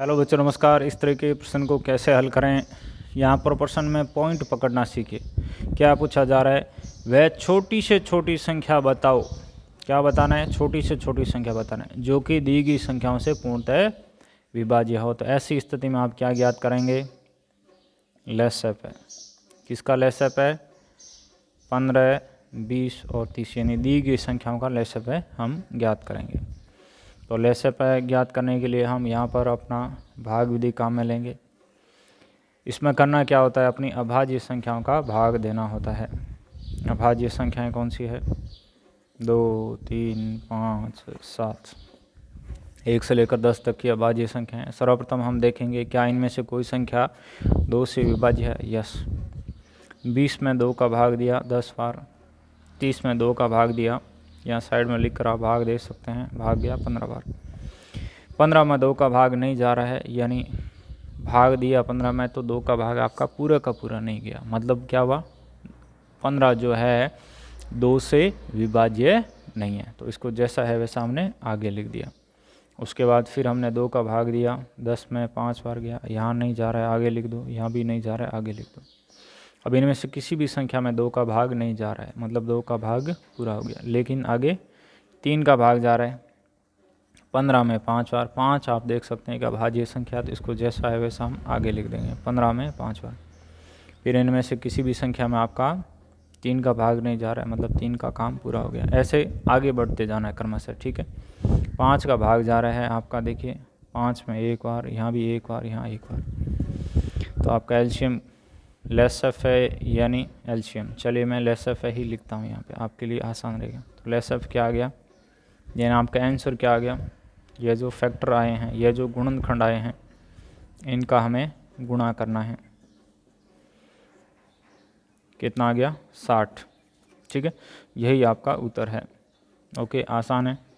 hello बच्चों नमस्कार इस तरह के प्रश्न को कैसे हल करें यहाँ पर प्रश्न में पॉइंट पकड़ना सीखे क्या पूछा जा रहा है वह छोटी से छोटी संख्या बताओ क्या बताना है छोटी से छोटी संख्या बताना है जो कि दी गई संख्याओं से पूर्णतः विभाज्य हो तो ऐसी स्थिति में आप क्या ज्ञात करेंगे लेस एप है किसका लेस एप है पंद्रह बीस और तीस यानी दी गई संख्याओं का लेस एप है हम ज्ञात करेंगे तो लेसे पर ज्ञात करने के लिए हम यहाँ पर अपना भाग विधि काम में लेंगे इसमें करना क्या होता है अपनी अभाज्य संख्याओं का भाग देना होता है अभाज्य संख्याएं कौन सी है दो तीन पाँच सात एक से लेकर दस तक की अभाज्य संख्याएं सर्वप्रथम हम देखेंगे क्या इनमें से कोई संख्या दो से विभाज्य है यस बीस में दो का भाग दिया दस बार तीस में दो का भाग दिया यहाँ साइड में लिख कर आप भाग देख सकते हैं भाग गया पंद्रह बार पंद्रह में दो का भाग नहीं जा रहा है यानी भाग दिया पंद्रह में तो दो का भाग आपका पूरा का पूरा नहीं गया मतलब क्या हुआ पंद्रह जो है दो से विभाज्य नहीं है तो इसको जैसा है वैसा हमने आगे लिख दिया उसके बाद फिर हमने दो का भाग दिया दस में पाँच बार गया यहाँ नहीं जा रहा है आगे लिख दो यहाँ भी नहीं जा रहा है आगे लिख दो अब इनमें से किसी भी संख्या में दो का भाग नहीं जा रहा है मतलब दो का भाग पूरा हो गया लेकिन आगे तीन का भाग जा रहा है पंद्रह में पाँच बार पाँच आप देख सकते हैं कि अभाज्य संख्या तो इसको जैसा है वैसा हम आगे लिख देंगे पंद्रह में पाँच बार फिर इनमें से किसी भी संख्या में आपका तीन का भाग नहीं जा रहा है मतलब तीन का काम पूरा हो गया ऐसे आगे बढ़ते जाना है क्रमशः ठीक है पाँच का भाग जा रहा है आपका देखिए पाँच में एक बार यहाँ भी एक बार यहाँ एक बार तो आपका एल्शियम लेस एफ है यानी एल्शियम चलिए मैं लेस एफ ही लिखता हूँ यहाँ पे आपके लिए आसान रहेगा तो लेस एफ क्या आ गया यानी आपका आंसर क्या आ गया ये जो फैक्टर आए हैं ये जो गुणनखंड आए हैं इनका हमें गुणा करना है कितना आ गया साठ ठीक है यही आपका उत्तर है ओके आसान है